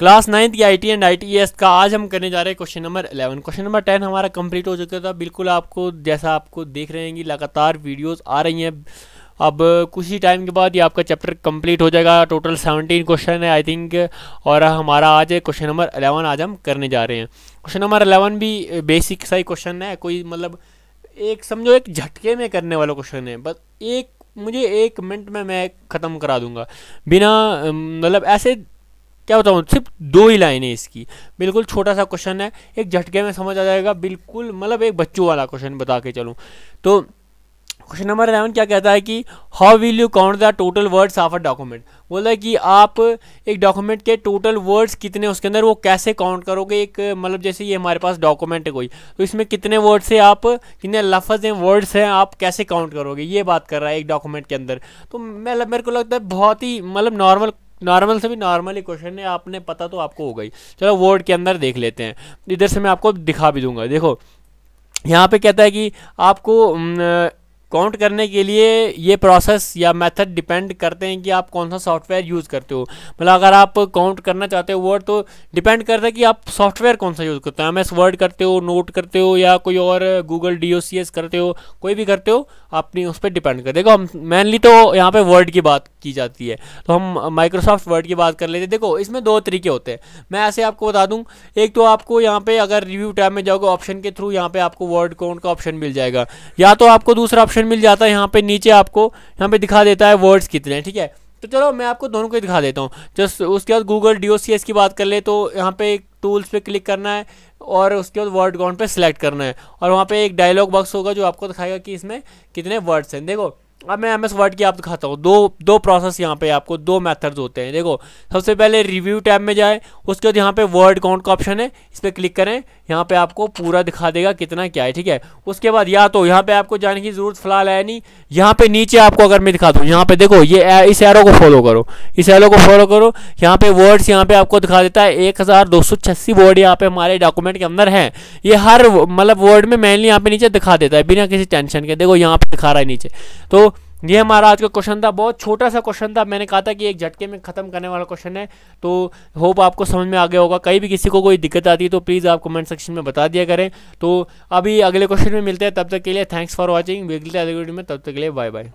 class ninth की I T and I T S का आज हम करने जा रहे हैं question number eleven question number ten हमारा कंप्लीट हो चुका था बिल्कुल आपको जैसा आपको देख रहे हैं लगातार वीडियोस आ रही हैं अब कुछ ही टाइम के बाद ये आपका चैप्टर कंप्लीट हो जाएगा टोटल सेवनटीन क्वेश्चन है आई थिंक और हमारा आज क्वेश्चन नंबर अलेवन आज हम करने जा रहे हैं क्वेश्चन नंबर अलेवन भी बेसिक सा ही क्वेश्चन है कोई मतलब एक समझो एक झटके में करने वाला क्वेश्चन है बस एक मुझे एक मिनट में मैं ख़त्म करा दूंगा बिना मतलब ऐसे क्या बताऊँ सिर्फ दो ही लाइनें इसकी बिल्कुल छोटा सा क्वेश्चन है एक झटके में समझ आ जाएगा बिल्कुल मतलब एक बच्चों वाला क्वेश्चन बता के चलूँ तो क्वेश्चन नंबर अलेवन क्या कहता है कि how will you count the total words of a document बोलता है कि आप एक डॉक्यूमेंट के टोटल वर्ड्स कितने उसके अंदर वो कैसे काउंट करोगे एक मतलब जैसे ये हमारे पास डॉक्यूमेंट है कोई तो इसमें कितने वर्ड्स से आप कितने लफज हैं वर्ड्स हैं आप कैसे काउंट करोगे ये बात कर रहा है एक डॉक्यूमेंट के अंदर तो मतलब मेरे को लगता है बहुत ही मतलब नॉर्मल नॉर्मल से भी नॉर्मल ही क्वेश्चन है आपने पता तो आपको हो गई चलो वर्ड के अंदर देख लेते हैं इधर से मैं आपको दिखा भी दूंगा देखो यहाँ पे कहता है कि आपको काउंट करने के लिए ये प्रोसेस या मेथड डिपेंड करते हैं कि आप कौन सा सॉफ्टवेयर यूज़ करते हो मतलब अगर आप काउंट करना चाहते हो वर्ड तो डिपेंड करता है कि आप सॉफ्टवेयर कौन सा यूज़ करते हो एम एस वर्ड करते हो नोट करते हो या कोई और Google D O C S करते हो कोई भी करते हो अपनी उस पर डिपेंड कर देखो हम मेनली तो यहाँ पर वर्ड की बात की जाती है तो हम माइक्रोसॉफ्ट वर्ड की बात कर लेते हैं देखो इसमें दो तरीके होते हैं मैं ऐसे आपको बता दूँ एक तो आपको यहाँ पर अगर रिव्यू टाइम में जाओगे ऑप्शन के थ्रू यहाँ पर आपको वर्ड काउंट का ऑप्शन मिल जाएगा या तो आपको दूसरा ऑप्शन ऑप्शन मिल जाता है यहाँ पे नीचे आपको यहाँ पे दिखा देता है वर्ड्स कितने हैं ठीक है तो चलो मैं आपको दोनों को ही दिखा देता हूँ जस्ट उसके बाद गूगल डी की बात कर ले तो यहाँ पे टूल्स पे क्लिक करना है और उसके बाद वर्ड काउंट पे सिलेक्ट करना है और वहाँ पे एक डायलॉग बॉक्स होगा जो आपको दिखाएगा कि इसमें कितने वर्ड्स हैं देखो अब मैं एम एस वर्ड की आप दिखाता हूँ दो दो प्रोसेस यहाँ पे आपको दो मेथड्स होते हैं देखो सबसे पहले रिव्यू टैब में जाए उसके बाद यहाँ पे वर्ड काउंट का ऑप्शन है इस पर क्लिक करें यहाँ पे आपको पूरा दिखा देगा कितना क्या है ठीक है उसके बाद या तो यहाँ पे आपको जाने की जरूरत फिलहाल है नहीं यहाँ पे नीचे आपको अगर मैं दिखा दूँ यहाँ पे देखो ये इस एरो को फॉलो करो इस एरो को फॉलो करो यहाँ पे वर्ड्स यहाँ पे आपको दिखा देता है एक वर्ड यहाँ पे हमारे डॉक्यूमेंट के अंदर है ये हर मतलब वर्ड में मेनली यहाँ पे नीचे दिखा देता है बिना किसी टेंशन के देखो यहाँ पे दिखा रहा है नीचे तो ये हमारा आज का क्वेश्चन था बहुत छोटा सा क्वेश्चन था मैंने कहा था कि एक झटके में ख़त्म करने वाला क्वेश्चन है तो होप आपको समझ में आ गया होगा कहीं भी किसी को कोई दिक्कत आती है तो प्लीज़ आप कमेंट सेक्शन में बता दिया करें तो अभी अगले क्वेश्चन में मिलते हैं तब तक के लिए थैंक्स फॉर वॉचिंग वीकली अगले वीडियो में तब तक के लिए बाय बाय